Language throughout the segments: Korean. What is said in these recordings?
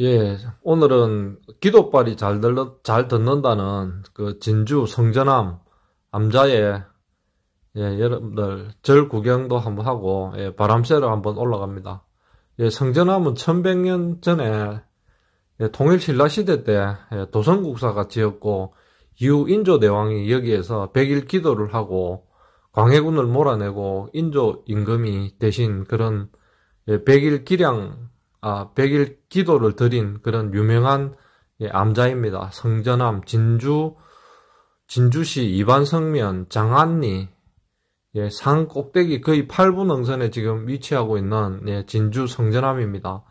예, 오늘은 기도빨이 잘, 들러, 잘 듣는다는 그 진주 성전암 암자에 예, 여러분들 절 구경도 한번 하고 예, 바람 쐬러 한번 올라갑니다. 예, 성전암은 1100년 전에 예, 통일신라 시대 때 예, 도성국사가 지었고 이후 인조대왕이 여기에서 백일 기도를 하고 광해군을 몰아내고 인조 임금이 대신 그런 예, 백일 기량 아, 100일 기도를 드린 그런 유명한 예, 암자입니다. 성전암, 진주, 진주시 이반성면, 장안리, 예, 산 꼭대기 거의 8분 응선에 지금 위치하고 있는 예, 진주 성전암입니다.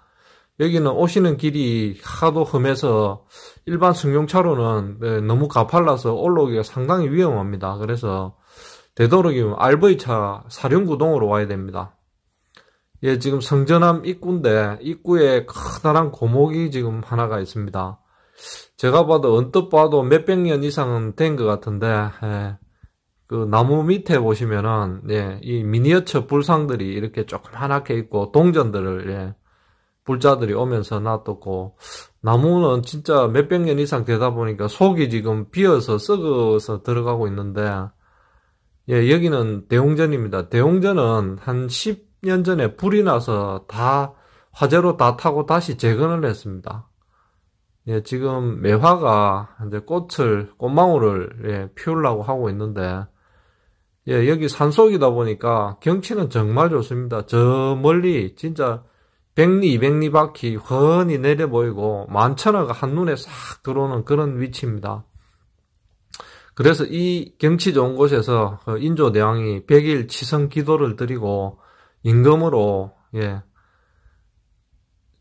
여기는 오시는 길이 하도 험해서 일반 승용차로는 예, 너무 가팔라서 올라오기가 상당히 위험합니다. 그래서 되도록이면 RV차 사륜구동으로 와야 됩니다. 예, 지금 성전암 입구인데 입구에 커다란 고목이 지금 하나가 있습니다. 제가 봐도 언뜻 봐도 몇백 년 이상은 된 것 같은데 예, 그 나무 밑에 보시면은 예, 이 미니어처 불상들이 이렇게 조그맣게 있고 동전들을 예, 불자들이 오면서 놔뒀고 나무는 진짜 몇백 년 이상 되다 보니까 속이 지금 비어서 썩어서 들어가고 있는데 예, 여기는 대웅전입니다. 대웅전은 한 10, 10년 전에 불이 나서 다 화재로 다 타고 다시 재건을 했습니다. 예, 지금 매화가 이제 꽃을 꽃망울을 예, 피우려고 하고 있는데 예, 여기 산속이다 보니까 경치는 정말 좋습니다. 저 멀리 진짜 1 0 0리2 0 0리 바퀴 훤히 내려 보이고 만천하가 한눈에 싹 들어오는 그런 위치입니다. 그래서 이 경치 좋은 곳에서 그 인조대왕이 100일 치성 기도를 드리고 임금으로 예,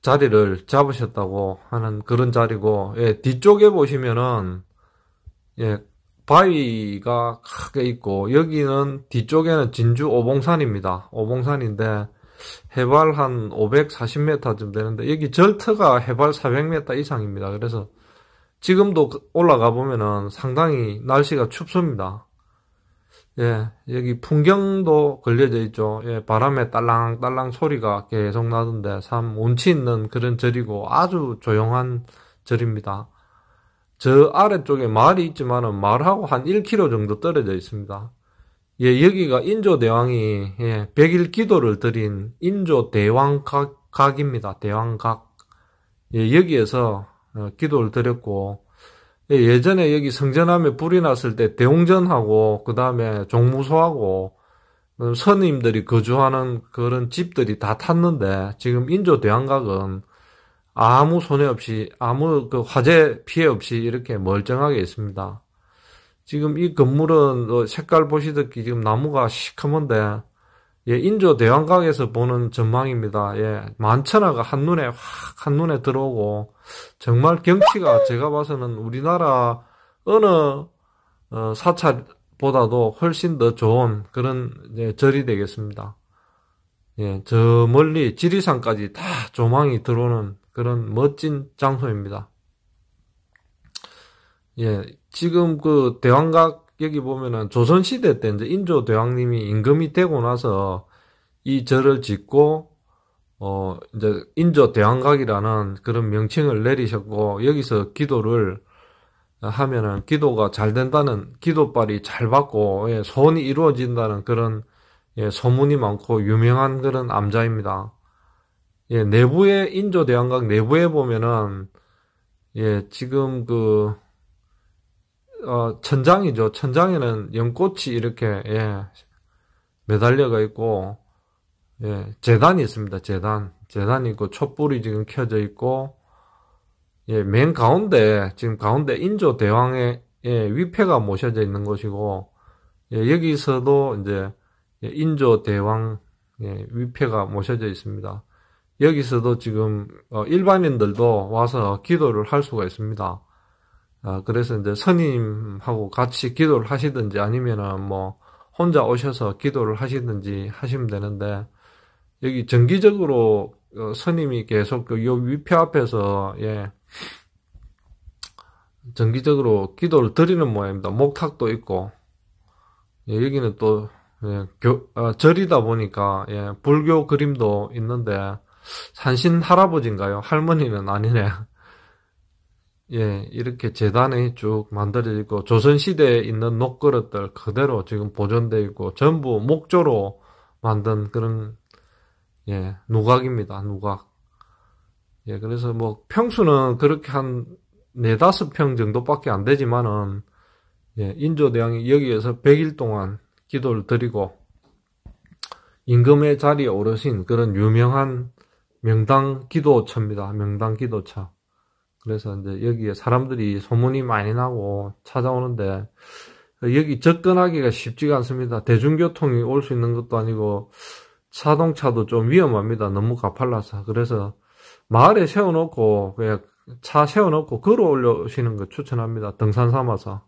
자리를 잡으셨다고 하는 그런 자리고 예, 뒤쪽에 보시면은 예, 바위가 크게 있고 여기는 뒤쪽에는 진주 오봉산입니다. 오봉산인데 해발 한 540m쯤 되는데 여기 절터가 해발 400m 이상입니다. 그래서 지금도 올라가 보면은 상당히 날씨가 춥습니다. 예, 여기 풍경도 걸려져 있죠. 예, 바람에 딸랑딸랑 소리가 계속 나던데 참 운치 있는 그런 절이고 아주 조용한 절입니다. 저 아래쪽에 말이 있지만은 말하고한 1km 정도 떨어져 있습니다. 예, 여기가 인조대왕이 예, 100일 기도를 드린 인조대왕각입니다. 대왕각. 예, 여기에서 어, 기도를 드렸고 예, 예전에 여기 성전함에 불이 났을 때 대웅전하고 그 다음에 종무소하고 선임들이 거주하는 그런 집들이 다 탔는데 지금 인조 대왕각은 아무 손해 없이 아무 그 화재 피해 없이 이렇게 멀쩡하게 있습니다. 지금 이 건물은 뭐 색깔 보시듯이 지금 나무가 시커먼데 예, 인조 대왕각에서 보는 전망입니다. 예, 만천하가 한눈에 확 한눈에 들어오고 정말 경치가 제가 봐서는 우리나라 어느 어, 사찰보다도 훨씬 더 좋은 그런 예, 절이 되겠습니다. 예, 저 멀리 지리산까지 다 조망이 들어오는 그런 멋진 장소입니다. 예, 지금 그 대왕각 여기 보면은 조선시대 때 이제 인조대왕님이 임금이 되고 나서 이 절을 짓고, 어, 이제 인조대왕각이라는 그런 명칭을 내리셨고, 여기서 기도를 하면은 기도가 잘 된다는, 기도빨이 잘 받고, 예, 소원이 이루어진다는 그런, 예, 소문이 많고 유명한 그런 암자입니다. 예, 내부에, 인조대왕각 내부에 보면은, 예, 지금 그, 어, 천장이죠. 천장에는 연꽃이 이렇게, 예, 매달려가 있고, 예, 재단이 있습니다. 재단. 재단이 있고, 촛불이 지금 켜져 있고, 예, 맨 가운데, 지금 가운데 인조 대왕의, 예, 위패가 모셔져 있는 것이고, 예, 여기서도 이제, 예, 인조 대왕, 예, 위패가 모셔져 있습니다. 여기서도 지금, 어, 일반인들도 와서 기도를 할 수가 있습니다. 아, 그래서 이제 선임하고 같이 기도를 하시든지 아니면은 뭐 혼자 오셔서 기도를 하시든지 하시면 되는데 여기 정기적으로 선임이 어, 계속 그 요 위표 앞에서 예 정기적으로 기도를 드리는 모양입니다. 목탁도 있고 예, 여기는 또 예, 교, 아, 절이다 보니까 예, 불교 그림도 있는데 산신 할아버지인가요? 할머니는 아니네. 예, 이렇게 재단이 쭉 만들어지고 조선시대에 있는 녹그릇들 그대로 지금 보존되어 있고 전부 목조로 만든 그런 예, 누각입니다. 누각. 예, 그래서 뭐 평수는 그렇게 한 네다섯 평 정도밖에 안 되지만은 예, 인조대왕이 여기에서 100일 동안 기도를 드리고 임금의 자리에 오르신 그런 유명한 명당 기도처입니다. 명당 기도처. 그래서 이제 여기에 사람들이 소문이 많이 나고 찾아오는데 여기 접근하기가 쉽지가 않습니다. 대중교통이 올 수 있는 것도 아니고 자동차도 좀 위험합니다. 너무 가팔라서. 그래서 마을에 세워놓고 그냥 예, 차 세워놓고 걸어 올려오시는 거 추천합니다. 등산 삼아서.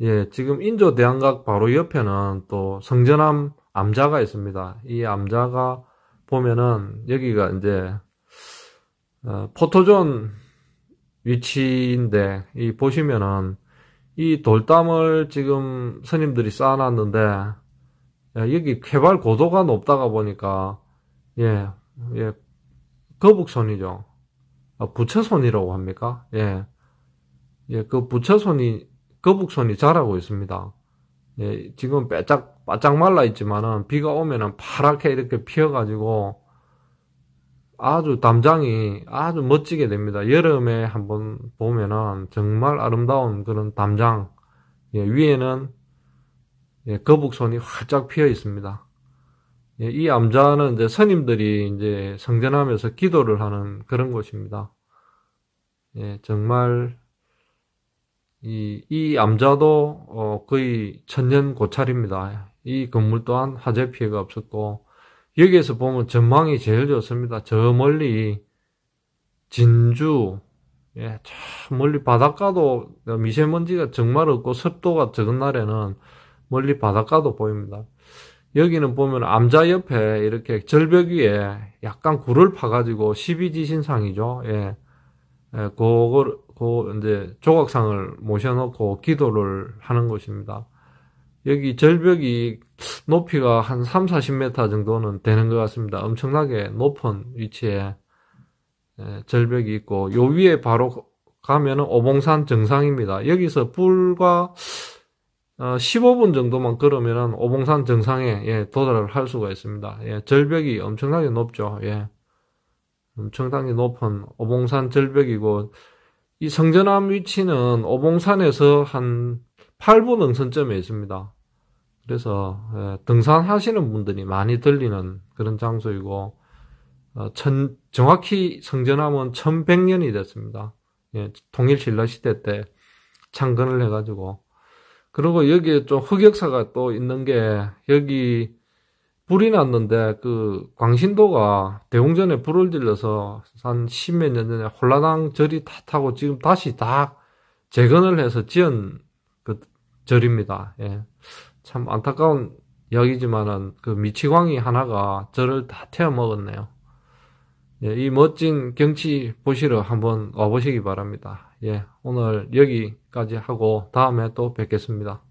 예, 지금 인조 대한각 바로 옆에는 또 성전암 암자가 있습니다. 이 암자가 보면은 여기가 이제 어, 포토존 위치인데 이 보시면은 이 돌담을 지금 스님들이 쌓아놨는데 여기 개발 고도가 높다가 보니까 예, 예 거북선이죠. 아, 부채선이라고 합니까? 예. 예, 그 부채선이 거북선이 자라고 있습니다. 예, 지금 빼짝 바짝 말라 있지만은 비가 오면은 파랗게 이렇게 피어 가지고 아주 담장이 아주 멋지게 됩니다. 여름에 한번 보면은 정말 아름다운 그런 담장 예, 위에는 예, 거북선이 활짝 피어 있습니다. 예, 이 암자는 이제 선임들이 이제 성전하면서 기도를 하는 그런 곳입니다. 예, 정말 이, 이 암자도 어, 거의 천년 고찰입니다. 이 건물 또한 화재 피해가 없었고 여기에서 보면 전망이 제일 좋습니다. 저 멀리 진주, 예, 멀리 바닷가도 미세먼지가 정말 없고 습도가 적은 날에는 멀리 바닷가도 보입니다. 여기는 보면 암자 옆에 이렇게 절벽 위에 약간 굴을 파가지고 12지신상이죠. 예. 예, 그걸, 그, 이제 조각상을 모셔놓고 기도를 하는 것입니다. 여기 절벽이 높이가 한 3, 40m 정도는 되는 것 같습니다. 엄청나게 높은 위치에 절벽이 있고 요 위에 바로 가면은 오봉산 정상입니다. 여기서 불과 15분 어, 정도만 걸으면은 오봉산 정상에 예, 도달을 할 수가 있습니다. 예, 절벽이 엄청나게 높죠. 예. 엄청나게 높은 오봉산 절벽이고 이 성전암 위치는 오봉산에서 한 8분 응선점에 있습니다. 그래서 예, 등산하시는 분들이 많이 들리는 그런 장소이고 어, 천, 정확히 성전하면 1100년이 됐습니다. 예, 통일 신라 시대 때 창건을 해가지고 그리고 여기에 좀 흑역사가 또 있는 게 여기 불이 났는데 그 광신도가 대웅전에 불을 질러서 한 십몇 년 전에 홀라당 절이 다 타고 지금 다시 다 재건을 해서 지은 그 절입니다. 예. 참 안타까운 이야기지만은 그 미치광이 하나가 저를 다 태워 먹었네요. 예, 이 멋진 경치 보시러 한번 와보시기 바랍니다. 예, 오늘 여기까지 하고 다음에 또 뵙겠습니다.